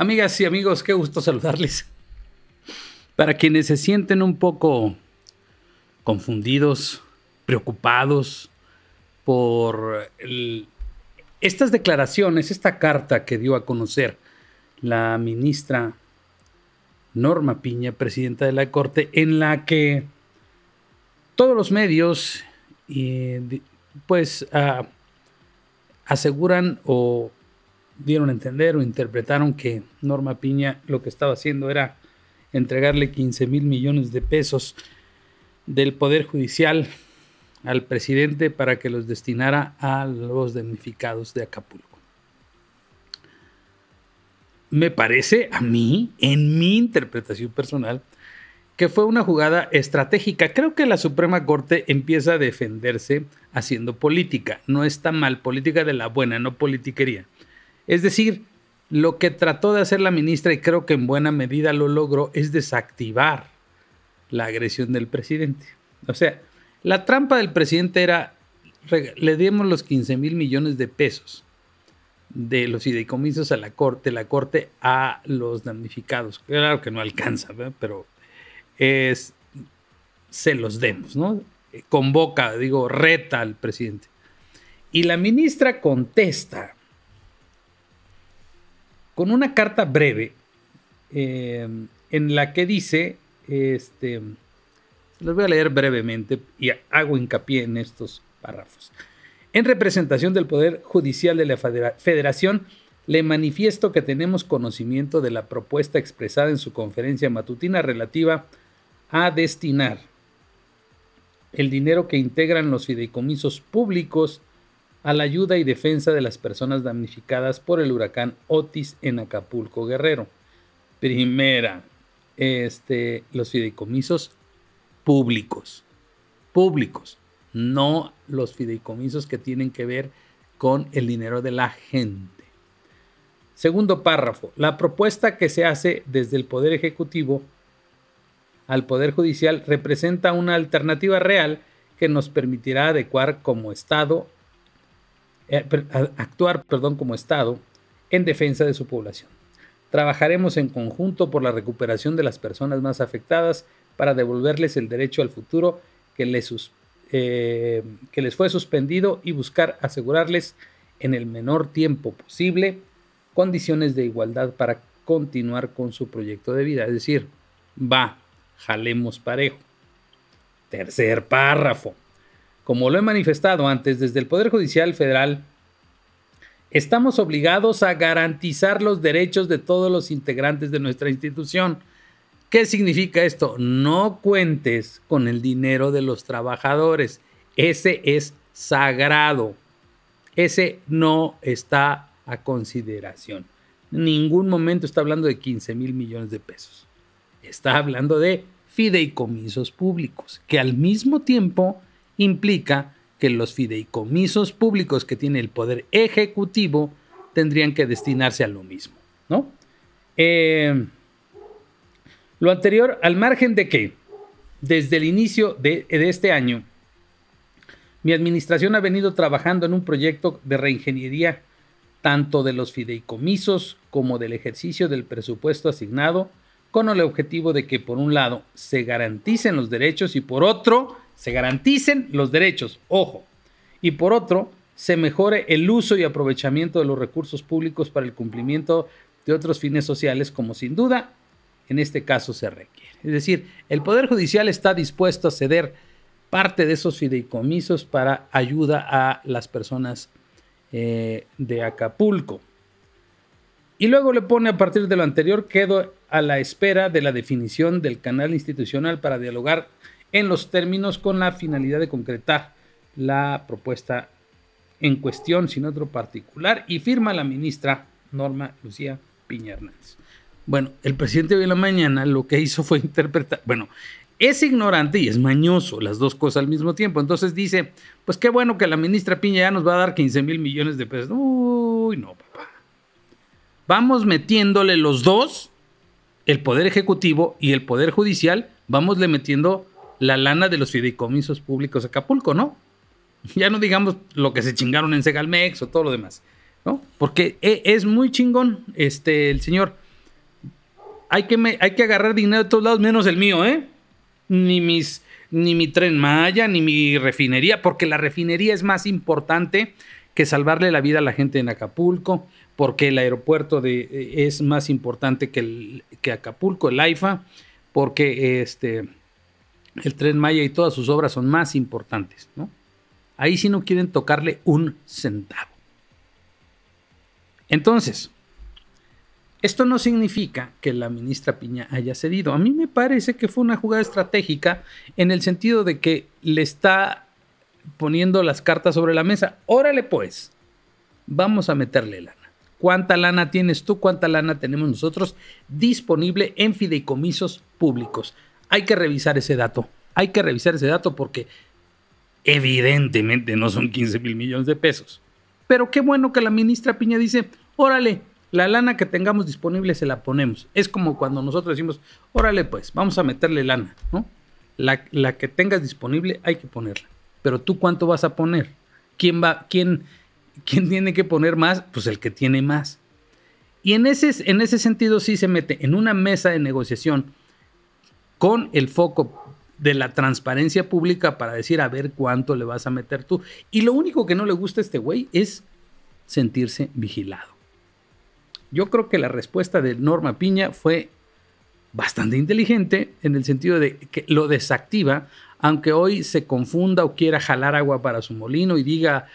Amigas y amigos, qué gusto saludarles. Para quienes se sienten un poco confundidos, preocupados por estas declaraciones, esta carta que dio a conocer la ministra Norma Piña, presidenta de la Corte, en la que todos los medios eh, pues ah, aseguran o dieron a entender o interpretaron que Norma Piña lo que estaba haciendo era entregarle 15 mil millones de pesos del Poder Judicial al presidente para que los destinara a los damnificados de Acapulco. Me parece a mí, en mi interpretación personal, que fue una jugada estratégica. Creo que la Suprema Corte empieza a defenderse haciendo política. No está mal, política de la buena, no politiquería. Es decir, lo que trató de hacer la ministra, y creo que en buena medida lo logró, es desactivar la agresión del presidente. O sea, la trampa del presidente era, le dimos los 15 mil millones de pesos de los ideicomisos a la corte, la corte a los damnificados. Claro que no alcanza, pero se los demos, ¿no? Convoca, digo, reta al presidente. Y la ministra contesta con una carta breve eh, en la que dice, este, los voy a leer brevemente y hago hincapié en estos párrafos. En representación del Poder Judicial de la Federación, le manifiesto que tenemos conocimiento de la propuesta expresada en su conferencia matutina relativa a destinar el dinero que integran los fideicomisos públicos a la ayuda y defensa de las personas damnificadas por el huracán Otis en Acapulco Guerrero. Primera, este, los fideicomisos públicos, públicos, no los fideicomisos que tienen que ver con el dinero de la gente. Segundo párrafo, la propuesta que se hace desde el Poder Ejecutivo al Poder Judicial representa una alternativa real que nos permitirá adecuar como Estado eh, actuar perdón, como Estado en defensa de su población. Trabajaremos en conjunto por la recuperación de las personas más afectadas para devolverles el derecho al futuro que les, eh, que les fue suspendido y buscar asegurarles en el menor tiempo posible condiciones de igualdad para continuar con su proyecto de vida. Es decir, va, jalemos parejo. Tercer párrafo. Como lo he manifestado antes, desde el Poder Judicial Federal, estamos obligados a garantizar los derechos de todos los integrantes de nuestra institución. ¿Qué significa esto? No cuentes con el dinero de los trabajadores. Ese es sagrado. Ese no está a consideración. En ningún momento está hablando de 15 mil millones de pesos. Está hablando de fideicomisos públicos, que al mismo tiempo implica que los fideicomisos públicos que tiene el Poder Ejecutivo tendrían que destinarse a lo mismo, ¿no? Eh, lo anterior, al margen de que desde el inicio de este año, mi administración ha venido trabajando en un proyecto de reingeniería tanto de los fideicomisos como del ejercicio del presupuesto asignado, con el objetivo de que por un lado se garanticen los derechos y por otro se garanticen los derechos, ojo, y por otro, se mejore el uso y aprovechamiento de los recursos públicos para el cumplimiento de otros fines sociales, como sin duda en este caso se requiere. Es decir, el Poder Judicial está dispuesto a ceder parte de esos fideicomisos para ayuda a las personas eh, de Acapulco. Y luego le pone a partir de lo anterior, quedo a la espera de la definición del canal institucional para dialogar en los términos con la finalidad de concretar la propuesta en cuestión sin otro particular y firma la ministra Norma Lucía Piña Hernández. Bueno, el presidente hoy en la mañana lo que hizo fue interpretar, bueno, es ignorante y es mañoso, las dos cosas al mismo tiempo. Entonces dice, pues qué bueno que la ministra Piña ya nos va a dar 15 mil millones de pesos. Uy, no, papá. Vamos metiéndole los dos, el Poder Ejecutivo y el Poder Judicial, vamos metiendo la lana de los fideicomisos públicos de Acapulco, ¿no? Ya no digamos lo que se chingaron en Segalmex o todo lo demás, ¿no? Porque e, es muy chingón este, el señor. Hay que, hay que agarrar dinero de todos lados, menos el mío, ¿eh? Ni mis ni mi tren Maya, ni mi refinería, porque la refinería es más importante que salvarle la vida a la gente en Acapulco, porque el aeropuerto de, e, es más importante que, que Acapulco, el AIFA, porque este, el tren Maya y todas sus obras son más importantes, ¿no? Ahí sí no quieren tocarle un centavo. Entonces, esto no significa que la ministra Piña haya cedido. A mí me parece que fue una jugada estratégica en el sentido de que le está poniendo las cartas sobre la mesa. Órale pues, vamos a meterle lana. ¿Cuánta lana tienes tú? ¿Cuánta lana tenemos nosotros disponible en fideicomisos públicos? Hay que revisar ese dato. Hay que revisar ese dato porque evidentemente no son 15 mil millones de pesos. Pero qué bueno que la ministra Piña dice, órale, la lana que tengamos disponible se la ponemos. Es como cuando nosotros decimos, órale pues, vamos a meterle lana, ¿no? La, que tengas disponible hay que ponerla. Pero tú cuánto vas a poner? ¿Quién va, quién, quién tiene que poner más? Pues el que tiene más. Y en ese, en ese sentido sí se mete en una mesa de negociación con el foco de la transparencia pública para decir a ver cuánto le vas a meter tú. Y lo único que no le gusta a este güey es sentirse vigilado. Yo creo que la respuesta de Norma Piña fue bastante inteligente en el sentido de que lo desactiva, aunque hoy se confunda o quiera jalar agua para su molino y diga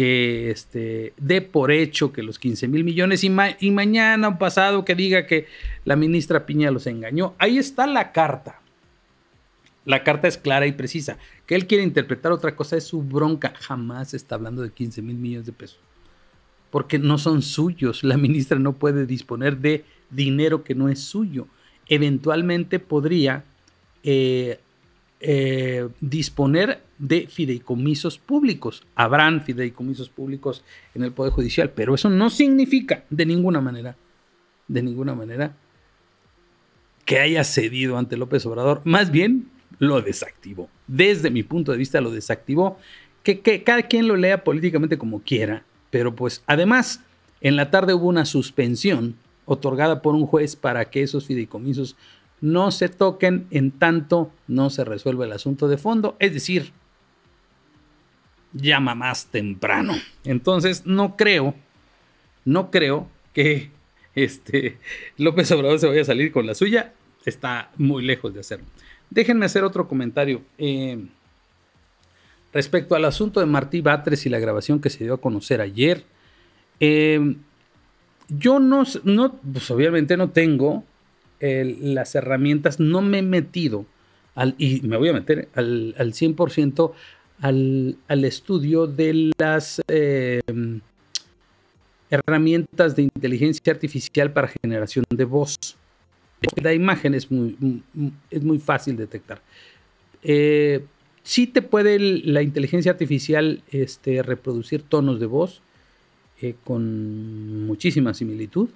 que este, dé por hecho que los 15 mil millones y, mañana o pasado que diga que la ministra Piña los engañó. Ahí está la carta. La carta es clara y precisa. Que él quiere interpretar otra cosa es su bronca. Jamás está hablando de 15 mil millones de pesos. Porque no son suyos. La ministra no puede disponer de dinero que no es suyo. Eventualmente podría eh, eh, disponer de fideicomisos públicos. Habrán fideicomisos públicos en el Poder Judicial, pero eso no significa de ninguna manera, de ninguna manera, que haya cedido ante López Obrador. Más bien, lo desactivó. Desde mi punto de vista, lo desactivó. Que, que cada quien lo lea políticamente como quiera, pero pues además, en la tarde hubo una suspensión otorgada por un juez para que esos fideicomisos no se toquen en tanto no se resuelve el asunto de fondo, es decir, llama más temprano. Entonces, no creo, no creo que este López Obrador se vaya a salir con la suya, está muy lejos de hacerlo. Déjenme hacer otro comentario. Eh, respecto al asunto de Martí Batres y la grabación que se dio a conocer ayer, eh, yo no, no, pues obviamente no tengo las herramientas, no me he metido, al, y me voy a meter al, al 100% al, estudio de las em, herramientas de inteligencia artificial para generación de voz. La imagen es muy, es muy fácil detectar. si eh, sí te puede la inteligencia artificial este, reproducir tonos de voz eh, con muchísima similitud,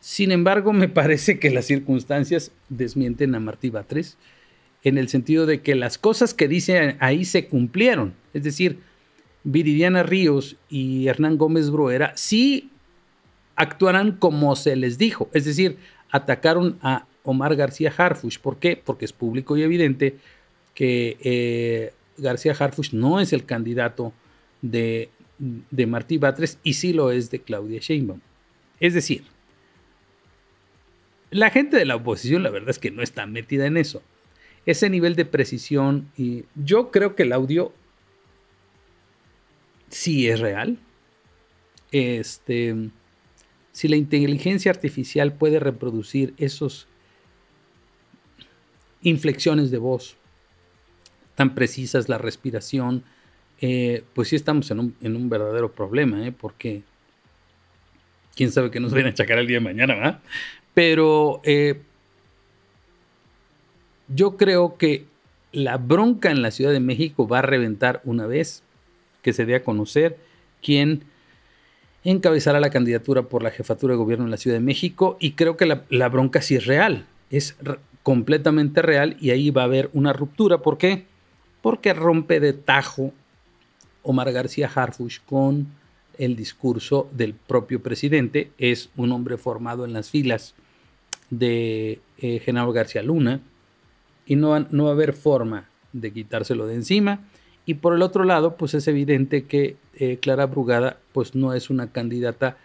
sin embargo, me parece que las circunstancias desmienten a Martí Batres en el sentido de que las cosas que dicen ahí se cumplieron. Es decir, Viridiana Ríos y Hernán Gómez Broera sí actuarán como se les dijo. Es decir, atacaron a Omar García Harfush. ¿Por qué? Porque es público y evidente que eh, García Harfush no es el candidato de, de Martí Batres y sí lo es de Claudia Sheinbaum. Es decir, la gente de la oposición, la verdad es que no está metida en eso. Ese nivel de precisión, y yo creo que el audio sí es real. Este, si la inteligencia artificial puede reproducir esos inflexiones de voz tan precisas, la respiración, eh, pues sí estamos en un, verdadero problema, ¿eh? porque quién sabe qué nos vayan a chacar el día de mañana, ¿verdad? Pero eh, yo creo que la bronca en la Ciudad de México va a reventar una vez que se dé a conocer quién encabezará la candidatura por la jefatura de gobierno en la Ciudad de México y creo que la, bronca sí es real, es completamente real y ahí va a haber una ruptura. ¿Por qué? Porque rompe de tajo Omar García Harfush con el discurso del propio presidente. Es un hombre formado en las filas de eh, Genaro García Luna y no, no va a haber forma de quitárselo de encima. Y por el otro lado, pues es evidente que eh, Clara Brugada pues no es una candidata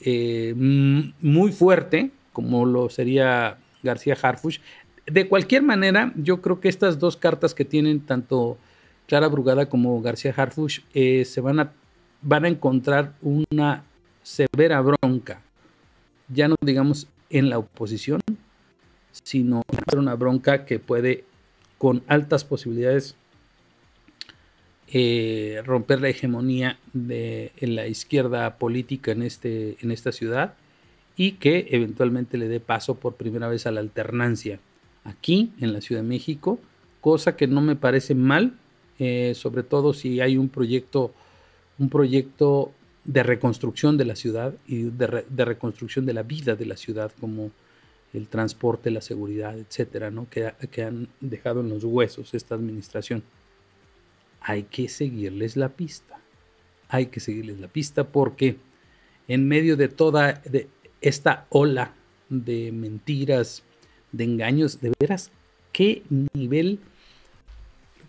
eh, muy fuerte como lo sería García Harfush. De cualquier manera, yo creo que estas dos cartas que tienen tanto Clara Brugada como García Harfush se van a van a encontrar una severa bronca, ya no digamos en la oposición, sino una bronca que puede con altas posibilidades eh, romper la hegemonía de en la izquierda política en, este, en esta ciudad y que eventualmente le dé paso por primera vez a la alternancia aquí en la Ciudad de México, cosa que no me parece mal, eh, sobre todo si hay un proyecto un proyecto de reconstrucción de la ciudad y de, reconstrucción de la vida de la ciudad, como el transporte, la seguridad, etcétera, ¿no? que, han dejado en los huesos esta administración. Hay que seguirles la pista. Hay que seguirles la pista porque en medio de toda de esta ola de mentiras, de engaños, de veras, qué nivel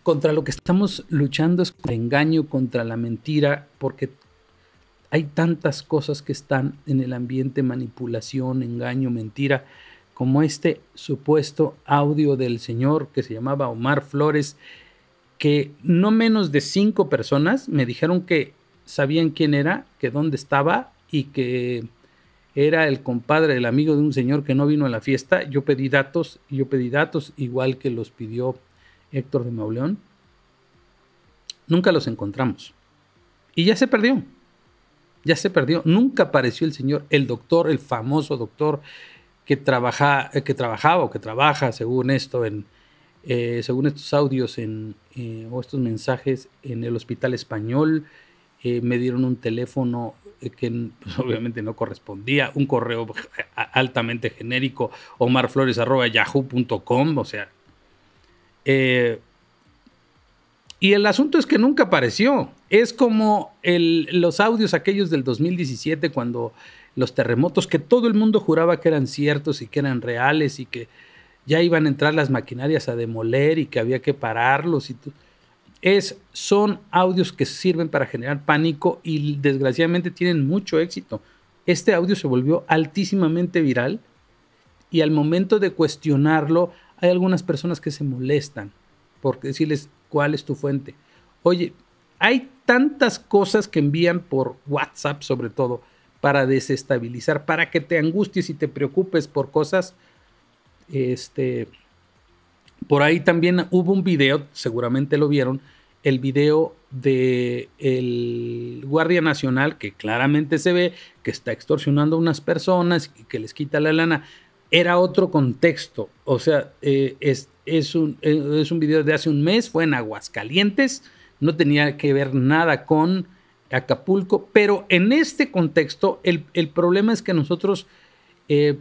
contra lo que estamos luchando es contra el engaño, contra la mentira, porque hay tantas cosas que están en el ambiente, manipulación, engaño, mentira, como este supuesto audio del señor que se llamaba Omar Flores, que no menos de cinco personas me dijeron que sabían quién era, que dónde estaba y que era el compadre, el amigo de un señor que no vino a la fiesta. Yo pedí datos, yo pedí datos igual que los pidió Héctor de Mauleón, nunca los encontramos. Y ya se perdió. Ya se perdió. Nunca apareció el señor, el doctor, el famoso doctor que, trabaja, eh, que trabajaba o que trabaja, según esto, en, eh, según estos audios en, eh, o estos mensajes en el hospital español. me dieron un teléfono que pues, obviamente no correspondía, un correo altamente genérico, omarflores.yahoo.com, o sea, eh, y el asunto es que nunca apareció. Es como los audios aquellos del 2017 cuando los terremotos que todo el mundo juraba que eran ciertos y que eran reales y que ya iban a entrar las maquinarias a demoler y que había que pararlos es son audios que sirven para generar pánico y desgraciadamente tienen mucho éxito. Este audio se volvió altísimamente viral y al momento de cuestionarlo hay algunas personas que se molestan por decirles cuál es tu fuente. Oye, hay tantas cosas que envían por WhatsApp sobre todo para desestabilizar, para que te angusties y te preocupes por cosas. Este, por ahí también hubo un video, seguramente lo vieron, el video de el guardia nacional que claramente se ve que está extorsionando a unas personas y que les quita la lana era otro contexto. O sea, eh, es, es, un, eh, es video de hace un mes, fue en Aguascalientes, no tenía que ver nada con Acapulco, pero en este contexto el, problema es que nosotros, eh,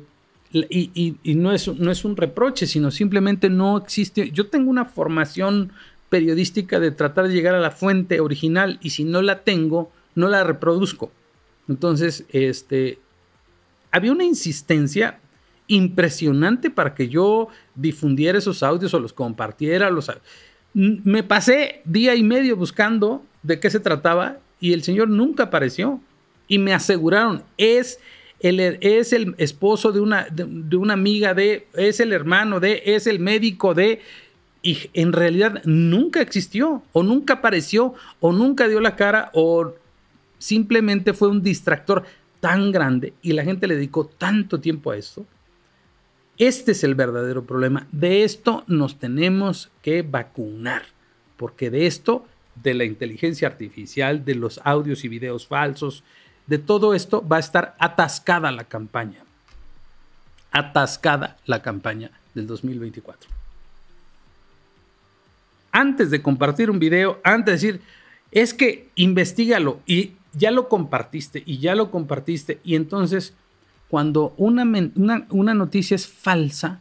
y, no, es, no es un reproche, sino simplemente no existe, yo tengo una formación periodística de tratar de llegar a la fuente original y si no la tengo, no la reproduzco. Entonces, este, había una insistencia impresionante para que yo difundiera esos audios o los compartiera. Los... Me pasé día y medio buscando de qué se trataba y el señor nunca apareció. Y me aseguraron, es el, es el esposo de una, de, una amiga de, es el hermano de, es el médico de y en realidad nunca existió o nunca apareció o nunca dio la cara o simplemente fue un distractor tan grande y la gente le dedicó tanto tiempo a esto este es el verdadero problema. De esto nos tenemos que vacunar, porque de esto, de la inteligencia artificial, de los audios y videos falsos, de todo esto va a estar atascada la campaña. Atascada la campaña del 2024. Antes de compartir un video, antes de decir, es que investigalo y ya lo compartiste y ya lo compartiste y entonces cuando una, una, noticia es falsa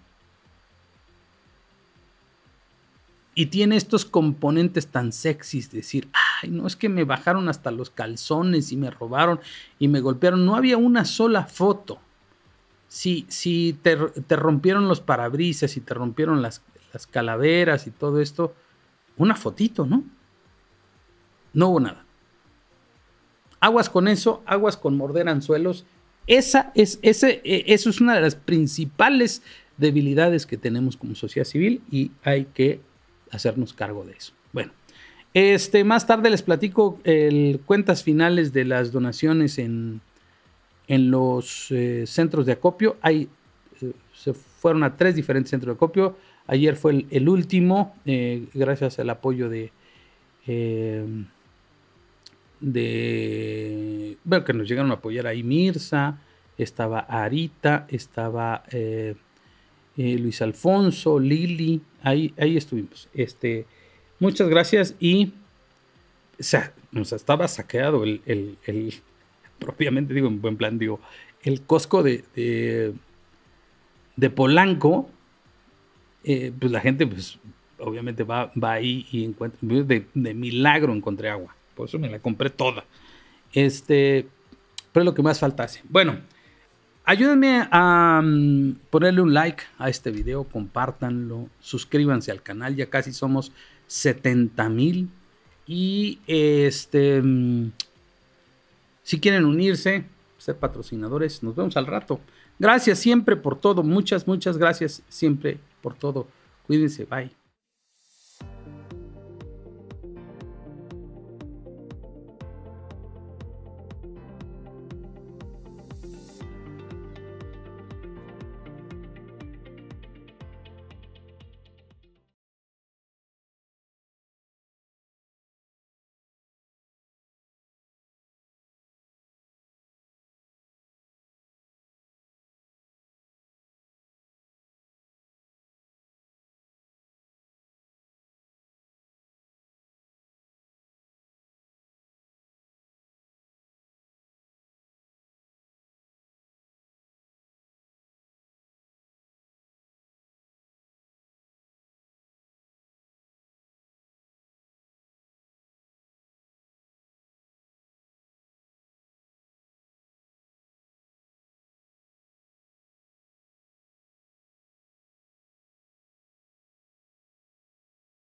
y tiene estos componentes tan sexys, decir, ay, no es que me bajaron hasta los calzones y me robaron y me golpearon, no había una sola foto. Si, si te, rompieron los parabrisas, y te rompieron las, las calaveras y todo esto, una fotito, ¿no? No hubo nada. Aguas con eso, aguas con morder anzuelos esa es, ese, e, eso es una de las principales debilidades que tenemos como sociedad civil y hay que hacernos cargo de eso. Bueno, este, más tarde les platico el, cuentas finales de las donaciones en, los eh, centros de acopio. Hay, eh, se fueron a tres diferentes centros de acopio. Ayer fue el, último, eh, gracias al apoyo de de, bueno, que nos llegaron a apoyar ahí Mirza, estaba Arita, estaba eh, eh, Luis Alfonso, Lili, ahí, ahí estuvimos. Este, muchas gracias y o sea, nos estaba saqueado el, propiamente digo, en buen plan, digo, el cosco de, de, Polanco, eh, pues la gente, pues obviamente va, va ahí y encuentra, de milagro encontré agua. Por eso me la compré toda. Este, pero es lo que más faltase. Bueno, ayúdenme a mm, ponerle un like a este video, compártanlo, suscríbanse al canal, ya casi somos 70 mil. Y este, mm, si quieren unirse, ser patrocinadores, nos vemos al rato. Gracias siempre por todo, muchas, muchas gracias siempre por todo. Cuídense, bye.